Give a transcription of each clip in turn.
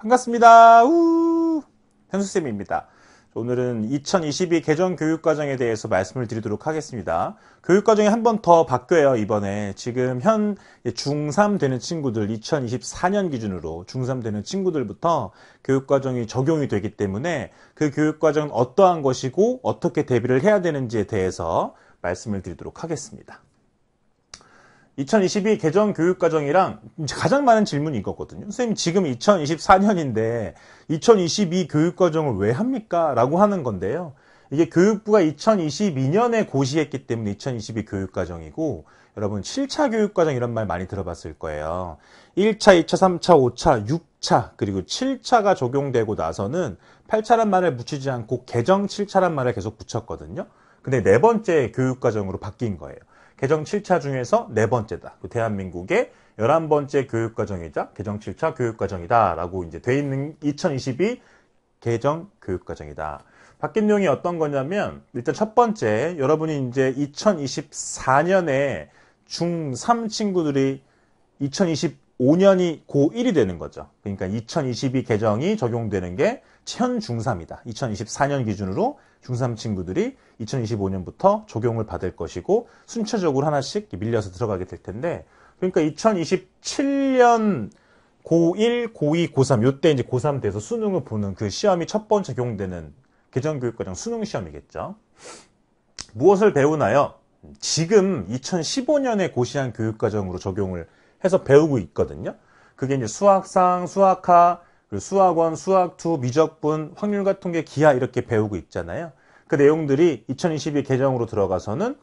반갑습니다. 우! 현수쌤입니다. 오늘은 2022 개정 교육과정에 대해서 말씀을 드리도록 하겠습니다. 교육과정이 한 번 더 바뀌어요, 이번에. 지금 현 중3 되는 친구들, 2024년 기준으로 중3 되는 친구들부터 교육과정이 적용이 되기 때문에 그 교육과정은 어떠한 것이고 어떻게 대비를 해야 되는지에 대해서 말씀을 드리도록 하겠습니다. 2022 개정 교육과정이랑 가장 많은 질문이 있었거든요. 선생님 지금 2024년인데 2022 교육과정을 왜 합니까? 라고 하는 건데요. 이게 교육부가 2022년에 고시했기 때문에 2022 교육과정이고 여러분 7차 교육과정 이런 말 많이 들어봤을 거예요. 1차, 2차, 3차, 5차, 6차 그리고 7차가 적용되고 나서는 8차란 말을 붙이지 않고 개정 7차란 말을 계속 붙였거든요. 근데 네 번째 교육과정으로 바뀐 거예요. 개정 7차 중에서 네 번째다. 그 대한민국의 11번째 교육과정이자 개정 7차 교육과정이다라고 이제 돼 있는 2022 개정 교육과정이다. 바뀐 내용이 어떤 거냐면 일단 첫 번째 여러분이 이제 2024년에 중3 친구들이 2025년이 고1이 되는 거죠. 그러니까 2022 개정이 적용되는 게현 중3이다. 2024년 기준으로 중3 친구들이 2025년부터 적용을 받을 것이고 순차적으로 하나씩 밀려서 들어가게 될 텐데 그러니까 2027년 고1, 고2, 고3 요때 이제 고3 돼서 수능을 보는 그 시험이 첫 번째 적용되는 개정교육과정 수능 시험이겠죠. 무엇을 배우나요? 지금 2015년에 고시한 교육과정으로 적용을 해서 배우고 있거든요. 그게 이제 수학상, 수학하, 그 수학원, 수학2, 미적분, 확률과 통계, 기하 이렇게 배우고 있잖아요. 그 내용들이 2022 개정으로 들어가서는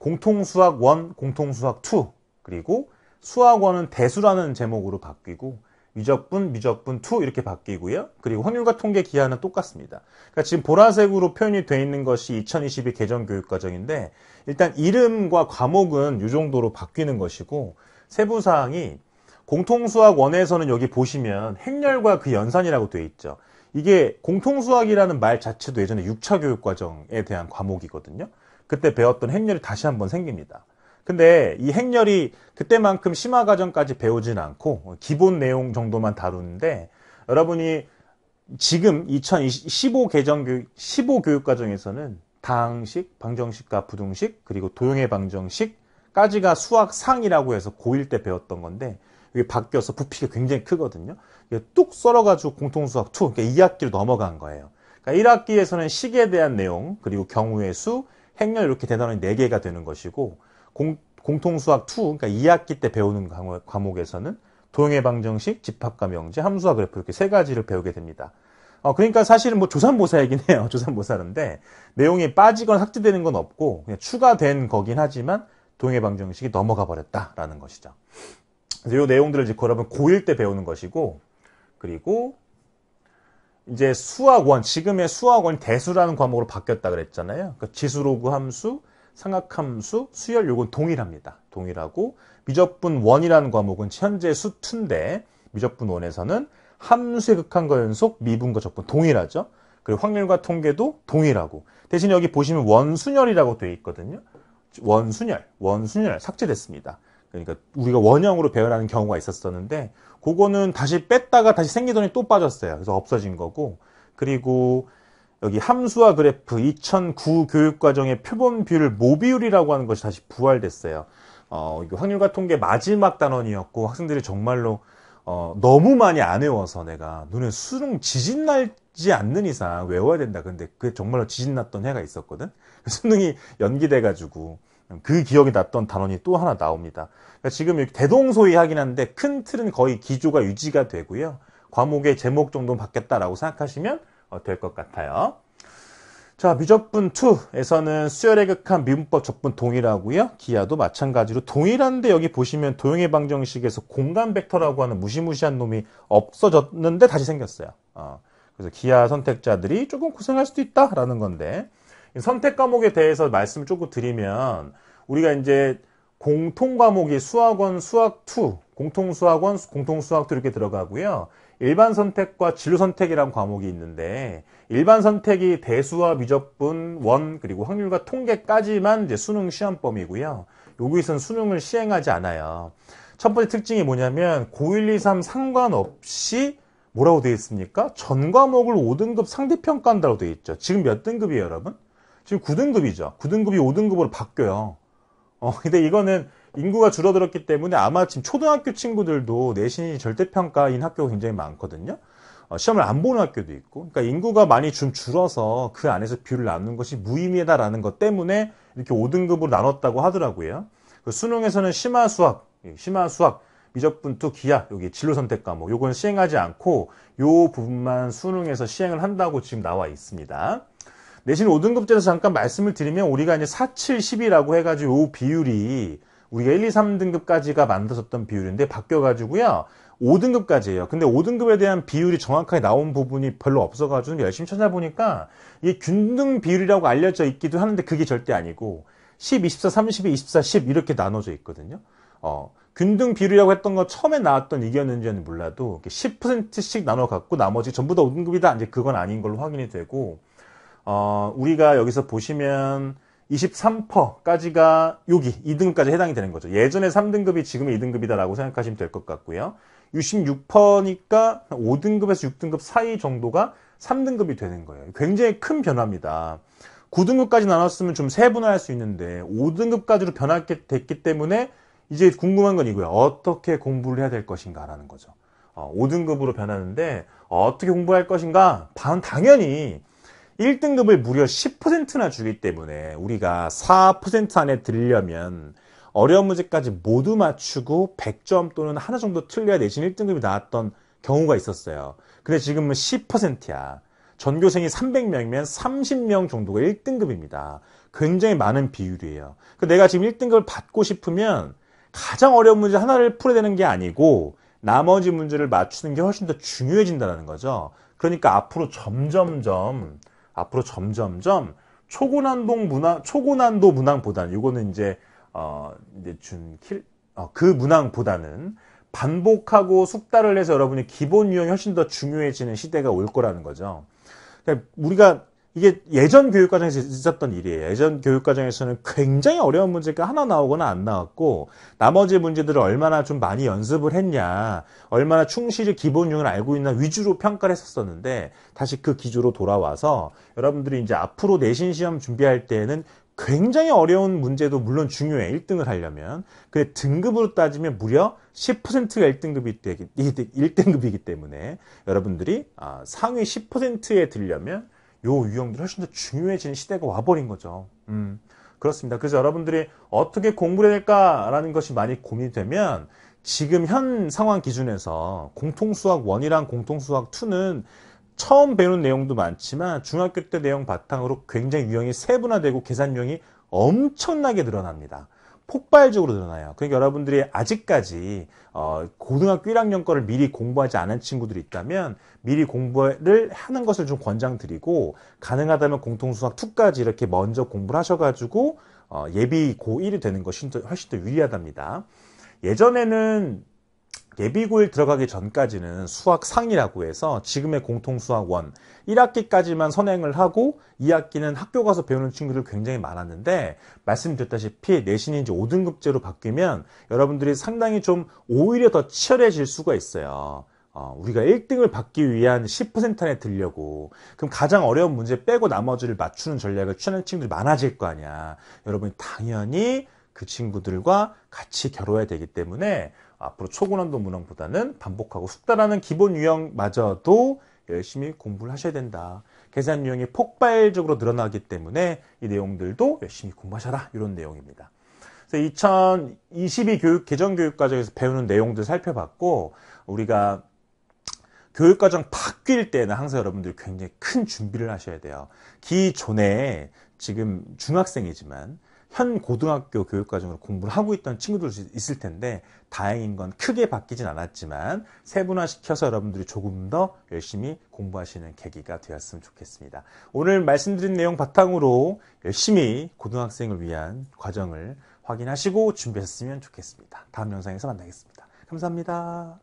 공통수학1, 공통수학2 그리고 수학원은 대수라는 제목으로 바뀌고 미적분, 미적분 2 이렇게 바뀌고요. 그리고 확률과 통계 기하는 똑같습니다. 그러니까 지금 보라색으로 표현이 돼 있는 것이 2022 개정 교육 과정인데 일단 이름과 과목은 이 정도로 바뀌는 것이고 세부 사항이 공통수학 1에서는 여기 보시면 행렬과 그 연산이라고 되어 있죠. 이게 공통수학이라는 말 자체도 예전에 6차 교육과정에 대한 과목이거든요. 그때 배웠던 행렬이 다시 한번 생깁니다. 근데 이 행렬이 그때만큼 심화 과정까지 배우진 않고 기본 내용 정도만 다루는데 여러분이 지금 2015 개정 교육, 15 교육 과정에서는 다항식, 방정식과 부등식, 그리고 도형의 방정식까지가 수학상이라고 해서 고1 때 배웠던 건데 이게 바뀌어서 부피가 굉장히 크거든요. 뚝 썰어가지고 공통수학 2, 그러니까 2학기로 넘어간 거예요. 그러니까 1학기에서는 식에 대한 내용, 그리고 경우의 수, 행렬 이렇게 대단원이 4개가 되는 것이고 공, 공통수학 2, 그러니까 2학기 때 배우는 과목에서는 도형의 방정식, 집합과 명제, 함수와 그래프 이렇게 세 가지를 배우게 됩니다. 어, 그러니까 사실은 뭐조산보사 얘긴 해요. 조산보사인데 내용이 빠지거나 삭제되는 건 없고 그냥 추가된 거긴 하지만 동해 방정식이 넘어가 버렸다라는 것이죠. 이 내용들을 이제 그러면 고1 때 배우는 것이고 그리고 이제 수학원 지금의 수학원 대수라는 과목으로 바뀌었다 그랬잖아요. 그러니까 지수로그 함수, 삼각함수, 수열 요건 동일합니다. 동일하고 미적분 원이라는 과목은 현재 수2인데 미적분 원에서는 함수의 극한과 연속, 미분과 적분 동일하죠. 그리고 확률과 통계도 동일하고 대신 여기 보시면 원순열이라고 되어 있거든요. 원순열, 원순열 삭제됐습니다. 그러니까 우리가 원형으로 배열하는 경우가 있었었는데 그거는 다시 뺐다가 다시 생기더니 또 빠졌어요. 그래서 없어진 거고 그리고 여기 함수와 그래프 2009 교육과정의 표본 비율 모비율이라고 하는 것이 다시 부활됐어요. 어, 확률과 통계 마지막 단원이었고 학생들이 정말로 어, 너무 많이 안 외워서 내가 눈에 수능 지진 날지 않는 이상 외워야 된다. 근데 그게 정말로 지진 났던 해가 있었거든. 수능이 연기돼가지고 그 기억이 났던 단원이 또 하나 나옵니다. 그러니까 지금 대동소이 하긴 한데 큰 틀은 거의 기조가 유지가 되고요. 과목의 제목 정도는 바뀌었다라고 생각하시면 어, 될것 같아요. 자, 미적분 2에서는 수열에 극한 미분법 적분 동일하고요. 기아도 마찬가지로 동일한데 여기 보시면 도형의 방정식에서 공간 벡터라고 하는 무시무시한 놈이 없어졌는데 다시 생겼어요. 어, 그래서 기아 선택자들이 조금 고생할 수도 있다라는 건데 선택 과목에 대해서 말씀을 조금 드리면 우리가 이제 공통 과목이 수학원 수학 2, 공통 수학원 공통 수학 2 이렇게 들어가고요. 일반 선택과 진로 선택이란 과목이 있는데 일반 선택이 대수와 미적분, 원 그리고 확률과 통계까지만 이제 수능 시험범이고요. 여기서는 수능을 시행하지 않아요. 첫 번째 특징이 뭐냐면 고1, 2, 3 상관없이 뭐라고 되어 있습니까? 전 과목을 5등급 상대평가한다고 되어 있죠. 지금 몇 등급이에요, 여러분? 지금 9등급이죠. 9등급이 5등급으로 바뀌어요. 어, 근데 이거는 인구가 줄어들었기 때문에 아마 지금 초등학교 친구들도 내신이 절대평가인 학교가 굉장히 많거든요. 어, 시험을 안 보는 학교도 있고, 그러니까 인구가 많이 좀 줄어서 그 안에서 뷰를 을 나누는 것이 무의미하다라는 것 때문에 이렇게 5등급으로 나눴다고 하더라고요. 그 수능에서는 심화 수학, 예, 심화 수학, 미적분투, 기하, 여기 진로 선택 과목, 뭐 요건 시행하지 않고 요 부분만 수능에서 시행을 한다고 지금 나와 있습니다. 내신 5등급제에서 잠깐 말씀을 드리면 우리가 이제 4, 7, 10이라고 해가지고 이 비율이 우리가 1, 2, 3등급까지가 만들어졌던 비율인데 바뀌어가지고요. 5등급까지예요. 근데 5등급에 대한 비율이 정확하게 나온 부분이 별로 없어가지고 열심히 찾아보니까 이게 균등 비율이라고 알려져 있기도 하는데 그게 절대 아니고 10, 24, 32, 24, 10 이렇게 나눠져 있거든요. 어, 균등 비율이라고 했던 거 처음에 나왔던 이견는지는 몰라도 10%씩 나눠 갖고 나머지 전부 다 5등급이다. 이제 그건 아닌 걸로 확인이 되고 어, 우리가 여기서 보시면 23%까지가 여기 2등급까지 해당이 되는 거죠. 예전에 3등급이 지금의 2등급이다라고 생각하시면 될 것 같고요. 66%니까 5등급에서 6등급 사이 정도가 3등급이 되는 거예요. 굉장히 큰 변화입니다. 9등급까지 나눴으면 좀 세분화할 수 있는데 5등급까지로 변하게 됐기 때문에 이제 궁금한 건 이고요. 어떻게 공부를 해야 될 것인가라는 거죠. 5등급으로 어, 변하는데 어떻게 공부할 것인가? 당연히 1등급을 무려 10%나 주기 때문에 우리가 4% 안에 들려면 어려운 문제까지 모두 맞추고 100점 또는 하나 정도 틀려야 내신 1등급이 나왔던 경우가 있었어요. 근데 지금은 10%야. 전교생이 300명이면 30명 정도가 1등급입니다. 굉장히 많은 비율이에요. 그러니까 내가 지금 1등급을 받고 싶으면 가장 어려운 문제 하나를 풀어야 되는 게 아니고 나머지 문제를 맞추는 게 훨씬 더 중요해진다는 거죠. 그러니까 앞으로 점점점 앞으로 점점점 초고난동 문항, 초고난도 문항보다는 이거는 이제 어 이제 준킬 어, 그 문항보다는 반복하고 숙달을 해서 여러분이 기본 유형이 훨씬 더 중요해지는 시대가 올 거라는 거죠. 그러니까 우리가 이게 예전 교육과정에서 있었던 일이에요. 예전 교육과정에서는 굉장히 어려운 문제가 하나 나오거나 안 나왔고 나머지 문제들을 얼마나 좀 많이 연습을 했냐, 얼마나 충실히 기본용을 알고 있나 위주로 평가를 했었었는데 다시 그 기조로 돌아와서 여러분들이 이제 앞으로 내신 시험 준비할 때에는 굉장히 어려운 문제도 물론 중요해 1등을 하려면 근데 등급으로 따지면 무려 10%가 1등급이 되기, 1등급이기 때문에 여러분들이 아, 상위 10%에 들려면 요 유형들이 훨씬 더 중요해지는 시대가 와버린 거죠. 음, 그렇습니다. 그래서 여러분들이 어떻게 공부를 해야 될까라는 것이 많이 고민되면 이 지금 현 상황 기준에서 공통수학 1이랑 공통수학 2는 처음 배우는 내용도 많지만 중학교 때 내용 바탕으로 굉장히 유형이 세분화되고 계산 유형이 엄청나게 늘어납니다. 폭발적으로 늘어나요. 그러니까 여러분들이 아직까지 어, 고등학교 1학년 거를 미리 공부하지 않은 친구들이 있다면 미리 공부를 하는 것을 좀 권장드리고 가능하다면 공통수학 2까지 이렇게 먼저 공부를 하셔가지고 어, 예비 고1이 되는 것이 훨씬 더 유리하답니다. 예전에는 예비고일 들어가기 전까지는 수학상이라고 해서 지금의 공통수학원 1학기까지만 선행을 하고 2학기는 학교 가서 배우는 친구들 굉장히 많았는데 말씀드렸다시피 내신이 이제 5등급제로 바뀌면 여러분들이 상당히 좀 오히려 더 치열해질 수가 있어요. 어, 우리가 1등을 받기 위한 10% 안에 들려고 그럼 가장 어려운 문제 빼고 나머지를 맞추는 전략을 취하는 친구들이 많아질 거 아니야. 여러분이 당연히 그 친구들과 같이 겨뤄야 되기 때문에 앞으로 초고난도 문항보다는 반복하고 숙달하는 기본 유형마저도 열심히 공부를 하셔야 된다. 계산 유형이 폭발적으로 늘어나기 때문에 이 내용들도 열심히 공부하셔라 이런 내용입니다. 2022 교육 개정 교육 과정에서 배우는 내용들 살펴봤고 우리가 교육 과정 바뀔 때는 항상 여러분들 굉장히 큰 준비를 하셔야 돼요. 기존에 지금 중학생이지만 현 고등학교 교육과정으로 공부를 하고 있던 친구들도 있을 텐데 다행인 건 크게 바뀌진 않았지만 세분화시켜서 여러분들이 조금 더 열심히 공부하시는 계기가 되었으면 좋겠습니다. 오늘 말씀드린 내용 바탕으로 열심히 고등학생을 위한 과정을 확인하시고 준비했으면 좋겠습니다. 다음 영상에서 만나겠습니다. 감사합니다.